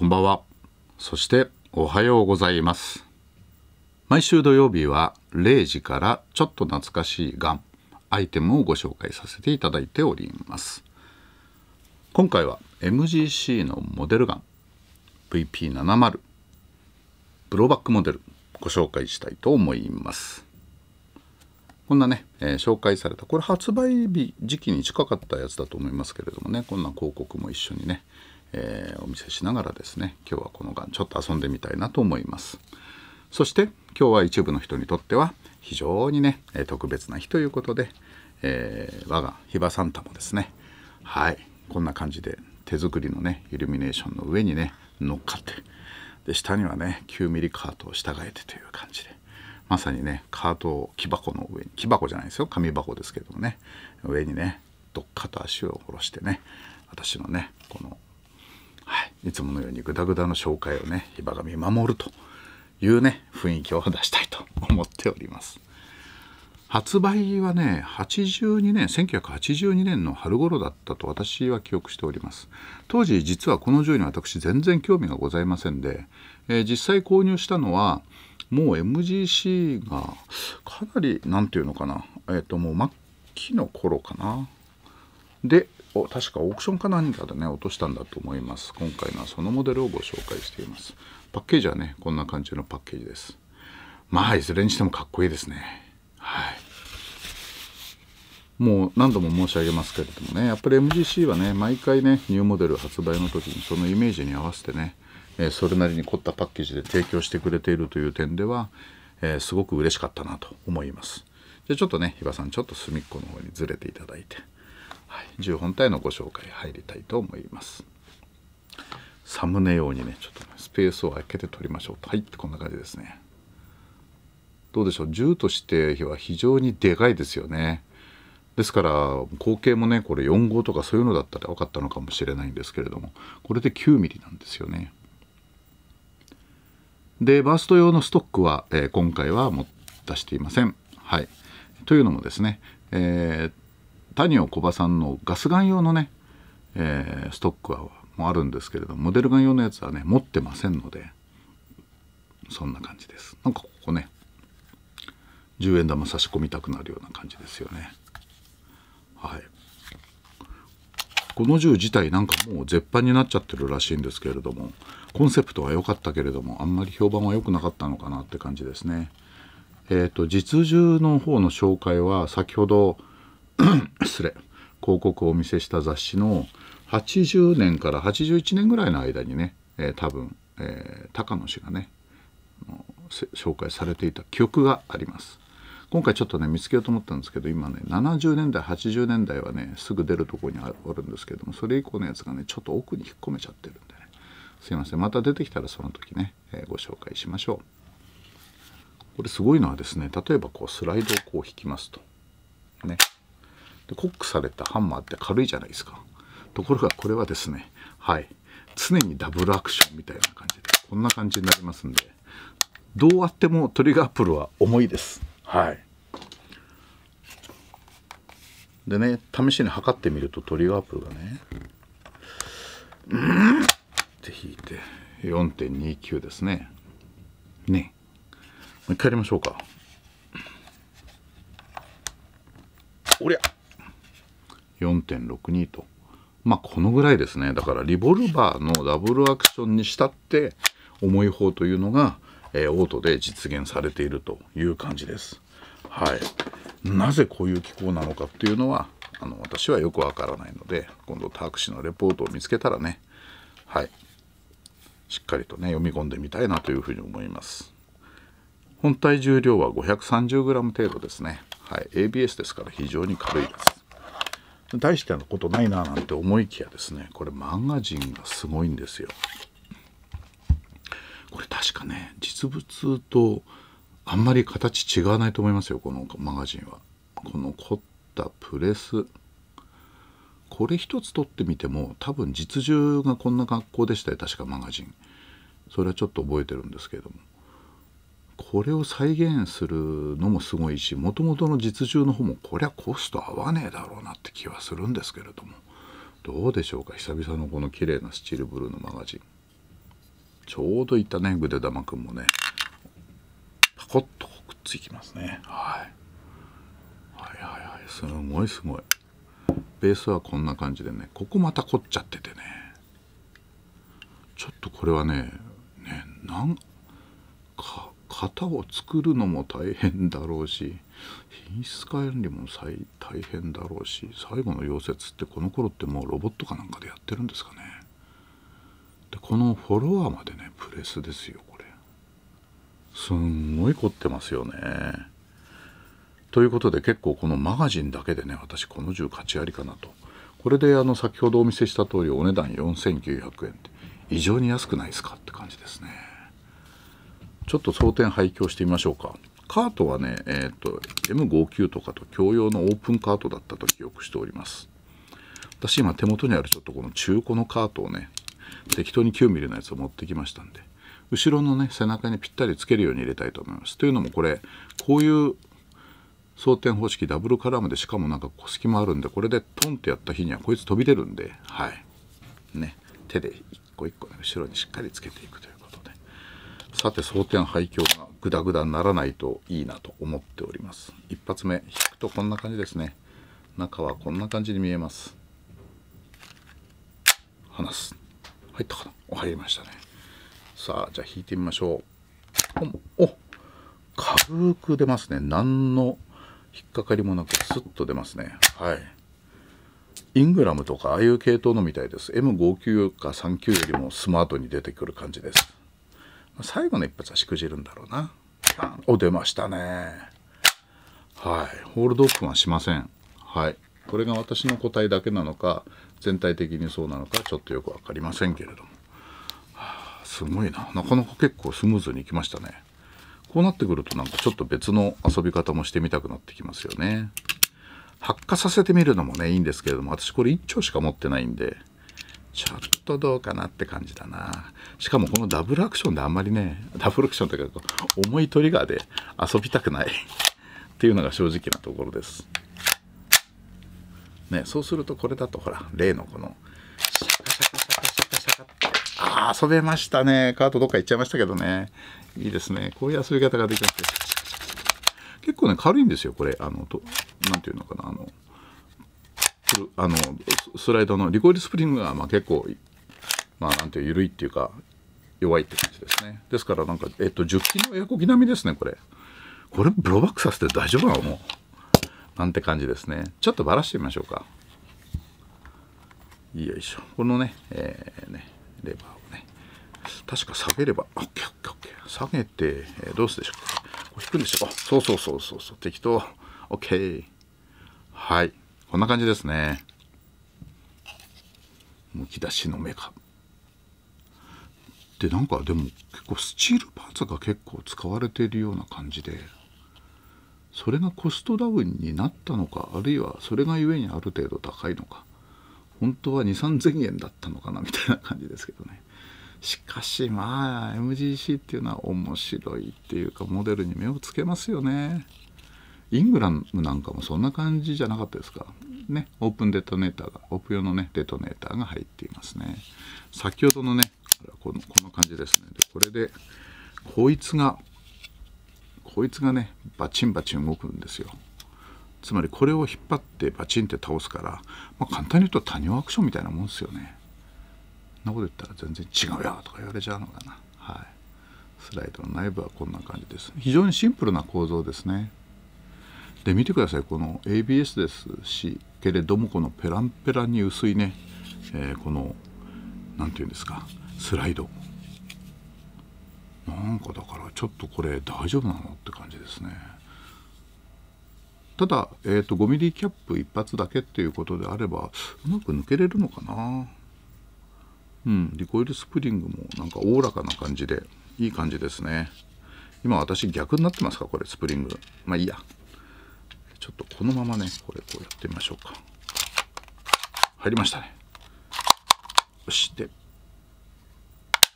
こんばんは。そしておはようございます。毎週土曜日は0時からちょっと懐かしいがんアイテムをご紹介させていただいております。今回は MGC のモデルガン VP70 ブローバックモデルご紹介したいと思います。こんなね、えー、紹介されたこれ発売日時期に近かったやつだと思いますけれどもねこんな広告も一緒にね、えー、お見せしながらですね今日はこのガンちょっと遊んでみたいなと思いますそして今日は一部の人にとっては非常にね特別な日ということで、えー、我がヒバサンタもですねはいこんな感じで手作りのねイルミネーションの上にね乗っかってで下にはね 9mm カートを従えてという感じでまさにねカートを木箱の上に木箱じゃないですよ紙箱ですけどもね上にねどっかと足を下ろしてね私のねこのはい、いつものようにグダグダの紹介をねひばが見守るというね雰囲気を出したいと思っております発売はね82年1982年の春頃だったと私は記憶しております当時実はこの銃に私全然興味がございませんで、えー、実際購入したのはもう MGC がかなり何て言うのかなえっ、ー、ともう末期の頃かなでを確かオークションか何かでね落としたんだと思います今回のはそのモデルをご紹介していますパッケージはねこんな感じのパッケージですまあいずれにしてもかっこいいですねはいもう何度も申し上げますけれどもねやっぱり MGC はね毎回ねニューモデル発売の時にそのイメージに合わせてね、えそれなりに凝ったパッケージで提供してくれているという点では、えー、すごく嬉しかったなと思いますじゃあちょっとねひばさんちょっと隅っこの方にずれていただいてはい、銃本体のご紹介入りたいと思いますサムネ用にねちょっと、ね、スペースを空けて撮りましょうはいこんな感じですねどうでしょう10としては非常にでかいですよねですから口径もねこれ4号とかそういうのだったら分かったのかもしれないんですけれどもこれで 9mm なんですよねでバースト用のストックは、えー、今回はも出していませんはいというのもですねえー、谷尾小葉さんのガスガン用のね、えー、ストックはもあるんですけれどもモデルガン用のやつはね持ってませんのでそんな感じですなんかここね10円玉差し込みたくなるような感じですよねはいこの銃自体なんかもう絶版になっちゃってるらしいんですけれどもコンセプトは良かったけれどもあんまり評判は良くなかったのかなって感じですねえっ、ー、と実銃の方の紹介は先ほど 失礼広告をお見せした雑誌の80年から81年ぐらいの間にね、えー、多分、えー、高野氏がね紹介されていた記憶があります今回ちょっとね見つけようと思ったんですけど今ね70年代80年代はねすぐ出るとこにあるんですけどもそれ以降のやつがねちょっと奥に引っ込めちゃってるんでねすいませんまた出てきたらその時ね、えー、ご紹介しましょうこれすごいのはですね例えばこうスライドをこう引きますとねでコックされたハンマーって軽いじゃないですかところがこれはですねはい常にダブルアクションみたいな感じでこんな感じになりますんでどうあってもトリガープルは重いですはいでね試しに測ってみるとトリガープルがねうんって引いて4.29ですねねもう一回やりましょうかおりゃ4.62と。まあこのぐらいですね。だからリボルバーのダブルアクションにしたって重い方というのが、えー、オートで実現されているという感じです。はい。なぜこういう機構なのかっていうのはあの私はよくわからないので今度タクシーのレポートを見つけたらねはいしっかりとね読み込んでみたいなというふうに思います本体重量は 530g 程度ですねはい ABS ですから非常に軽いです大したことないななんて思いきやですねこれマガジンがすごいんですよこれ確かね実物とあんまり形違わないと思いますよこのマガジンはこの凝ったプレスこれ一つ取ってみても多分実銃がこんな格好でしたよ確かマガジンそれはちょっと覚えてるんですけれどもこれを再現するのもすごいしもともとの実銃の方もこりゃコスト合わねえだろうなって気はするんですけれどもどうでしょうか久々のこの綺麗なスチールブルーのマガジンちょうどいったねぐ玉くんもねパコッとくっつきますね、はい、はいはいはいすごいすごいベースはこんな感じでねここまた凝っちゃっててねちょっとこれはねねなんか型を作るのも大変だろうし品質管理も大変だろうし最後の溶接ってこの頃ってもうロボットかなんかでやってるんですかねでこのフォロワーまでねプレスですよこれすんごい凝ってますよねということで結構このマガジンだけでね私この銃価値ありかなとこれであの先ほどお見せした通りお値段4900円って異常に安くないですかって感じですねちょっと装填廃墟してみましょうか。カートはね、えーと、M59 とかと共用のオープンカートだったと記憶しております。私今手元にあるちょっとこの中古のカートをね、適当に 9mm のやつを持ってきましたんで、後ろのね、背中にぴったりつけるように入れたいと思います。というのもこれ、こういう装填方式ダブルカラームでしかもなんか隙間あるんで、これでトンってやった日にはこいつ飛び出るんで、はい。ね、手で一個一個、ね、後ろにしっかりつけていくとさて蒼点廃墟がグダグダにならないといいなと思っております一発目引くとこんな感じですね中はこんな感じに見えます離す入ったかな入りましたねさあじゃあ引いてみましょうお軽く出ますね何の引っかかりもなくスッと出ますねはいイングラムとかああいう系統のみたいです M59 か39よりもスマートに出てくる感じです最後の一発はしくじるんだろうなお出ましたねはいホールドオープンはしませんはいこれが私の個体だけなのか全体的にそうなのかちょっとよく分かりませんけれども、はあ、すごいななかなか結構スムーズにいきましたねこうなってくるとなんかちょっと別の遊び方もしてみたくなってきますよね。発火させてみるのもね、いいんですけれども、私これ1丁しか持ってないんで、ちょっとどうかなって感じだなしかもこのダブルアクションであんまりねダブルアクションというか重いトリガーで遊びたくないっていうのが正直なところですねそうするとこれだとほら例のこのシャカシャカシャカシャカシャカってああ遊べましたねカートどっか行っちゃいましたけどねいいですねこういう遊び方ができまして結構ね軽いんですよこれあのと何ていうのかなあのあのスライドのリコイルスプリングがまあ結構まあなんていう緩いっていうか弱いって感じですねですからなんか、えっと、10機のエアコギ並みですねこれこれブローバックさせて大丈夫なのもうなんて感じですねちょっとばらしてみましょうかよいしょこのね,、えーね、レバーをね確か下げればオオッッケーケーオッケー下げて、えー、どうするでしょうかこう引くんでしょうそうそうそうそうそう適当オッケーはいこんな感じですね。むき出しのメカ。で、なんかでも結構スチールパーツが結構使われているような感じで、それがコストダウンになったのか、あるいはそれがゆえにある程度高いのか、本当は2、3000円だったのかなみたいな感じですけどね。しかしまあ MGC っていうのは面白いっていうかモデルに目をつけますよね。イングラムなんかもそんな感じじゃなかったですか。ね、オープンデトネーターが、オープン用のね、デトネーターが入っていますね。先ほどのね、このこの感じですね。で、これで、こいつが、こいつがね、バチンバチン動くんですよ。つまりこれを引っ張ってバチンって倒すから、まあ、簡単に言うと多尿アクションみたいなもんですよね。そんなこと言ったら全然違うよとか言われちゃうのかな。はい。スライドの内部はこんな感じです。非常にシンプルな構造ですね。で見てくださいこの ABS ですしけれどもこのペランペランに薄いね、えー、この何て言うんですかスライドなんかだからちょっとこれ大丈夫なのって感じですねただ、えーと、5mm キャップ一発だけっていうことであればうまく抜けれるのかなうんリコイルスプリングもなんかおおらかな感じでいい感じですね今私逆になってますかこれスプリングまあいいやちょっとこのままねこれこうやってみましょうか入りましたねそして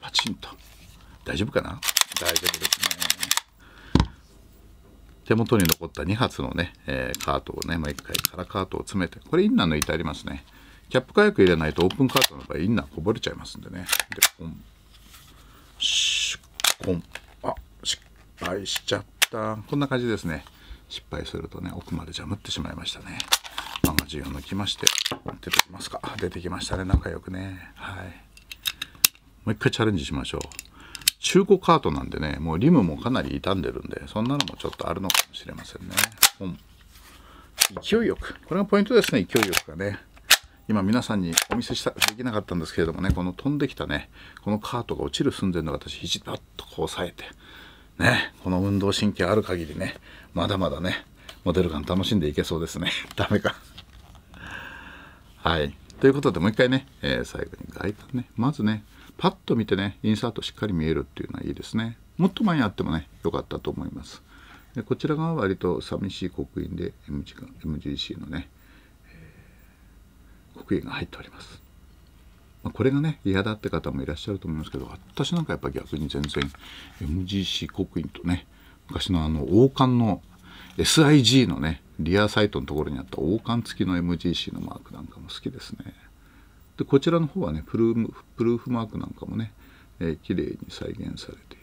パチンと大丈夫かな大丈夫ですね手元に残った2発のね、えー、カートをね、毎、回からカートを詰めて、これインナー抜いてありますね。キャップ火薬入れないとオープンカートの場合インナーこぼれちゃいますんでね。で、コン。シュコン。あ、失敗しちゃった。こんな感じですね。失敗するとね奥までジャムってしまいましたねマガジンを抜きまして出てきますか出てきましたね仲良くねはいもう一回チャレンジしましょう中古カートなんでねもうリムもかなり傷んでるんでそんなのもちょっとあるのかもしれませんね勢いよくこれがポイントですね勢いよくがね今皆さんにお見せしたできなかったんですけれどもねこの飛んできたねこのカートが落ちる寸前の私肘バッとこう押さえてね、この運動神経ある限りね、まだまだね、モデルガン楽しんでいけそうですね。ダメか。はい。ということで、もう一回ね、えー、最後に外観ね、まずね、パッと見てね、インサートしっかり見えるっていうのはいいですね。もっと前にあってもね、良かったと思います。でこちら側は割と寂しい刻印で MG MGC のね、刻印が入っております。まあ、これがね嫌だって方もいらっしゃると思いますけど私なんかやっぱ逆に全然 MGC 刻印とね昔のあの王冠の SIG のねリアサイトのところにあった王冠付きの MGC のマークなんかも好きですねでこちらの方はねプルームプルーフマークなんかもね、えー、綺麗に再現されてい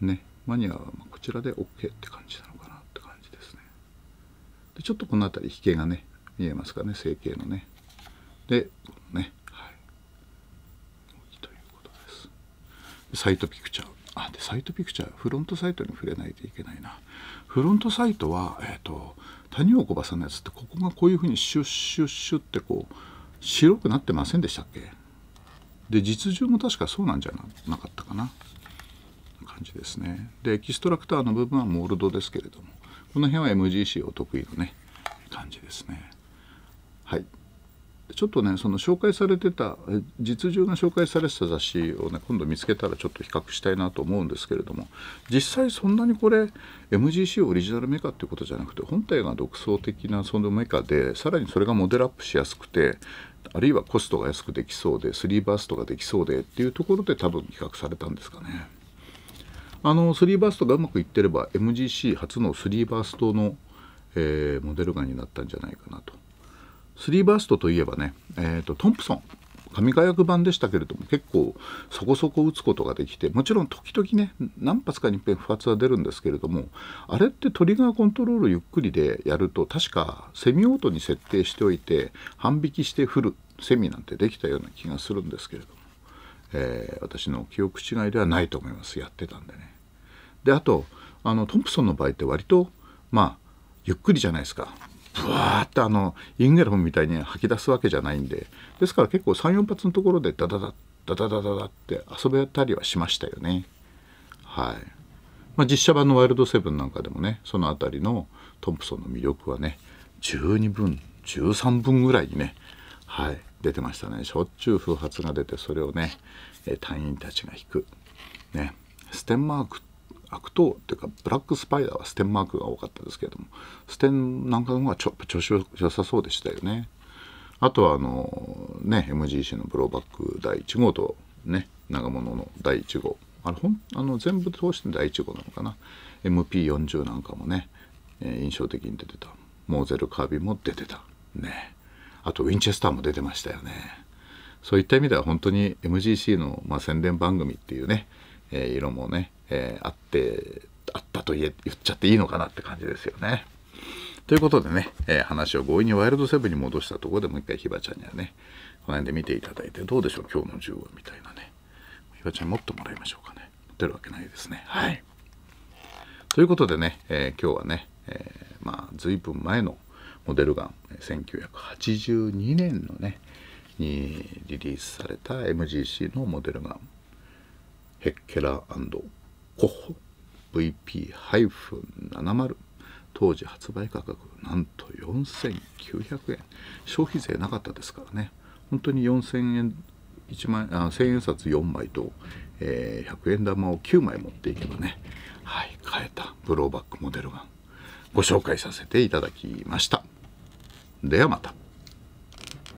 るねマニアはこちらで OK って感じなのかなって感じですねでちょっとこの辺り引けがね見えますかね成形のねでこのねサイトピクチャーあでサイトピクチャーフロントサイトに触れないといけないなフロントサイトは、えーと、谷を場さんのやつってここがこういうふうにシュッシュッシュッってこう白くなってませんでしたっけで実銃も確かそうなんじゃなかったかな感じですねでエキストラクターの部分はモールドですけれどもこの辺は MGC お得意のね感じですねはいちょっとねその紹介されてた実情が紹介されてた雑誌をね今度見つけたらちょっと比較したいなと思うんですけれども実際そんなにこれ MGC オリジナルメカっていうことじゃなくて本体が独創的なそのメカでさらにそれがモデルアップしやすくてあるいはコストが安くできそうで3バーストができそうでっていうところで多分比較されたんですかね。あの3バーストがうまくいってれば MGC 初の3バーストの、えー、モデルガンになったんじゃないかなと。スリーバーストといえばね、えーと、トンプソン神火薬版でしたけれども結構そこそこ打つことができてもちろん時々ね何発かにいっぺん不発は出るんですけれどもあれってトリガーコントロールゆっくりでやると確かセミオートに設定しておいて半引きして振るセミなんてできたような気がするんですけれども、えー、私の記憶違いではないと思いますやってたんでね。であとあのトンプソンの場合って割とまあゆっくりじゃないですかぶわーってあのインゲルホみたいに吐き出すわけじゃないんでですから結構34発のところでダダダダダダダダって遊べたりはしましたよね。はいまあ、実写版の「ワイルドセブン」なんかでもねその辺りのトンプソンの魅力はね12分13分ぐらいにね、はい、出てましたねしょっちゅう風発が出てそれをね隊員たちが引く。ねステンマーク悪党っていうかブラックスパイダーはステンマークが多かったですけれどもステンなんかの方がちょ調子良さそうでしたよねあとはあのね MGC のブローバック第1号とね長物の第1号あれほんあの全部通して第1号なのかな MP40 なんかもね、えー、印象的に出てたモーゼル・カービーも出てたねあとウィンチェスターも出てましたよねそういった意味では本当に MGC の、まあ、宣伝番組っていうねえ色もね、えあってあったと言え言っちゃっていいのかなって感じですよね。ということでね、え話を強引にワイルドセブンに戻したところでもう一回ひばちゃんにはねこの辺で見ていただいてどうでしょう今日の10話みたいなねひばちゃんもっともらいましょうかね持てるわけないですねはい。ということでね、えー、今日はね、えー、まあ随分前のモデルガン1982年のねにリリースされた MGC のモデルガンヘッケラーコッホ VP-70 当時発売価格なんと4900円消費税なかったですからね本当に4000円1万あ1000円札4枚と、えー、100円玉を9枚持っていけばねはい買えたブローバックモデルガンご紹介させていただきましたではまた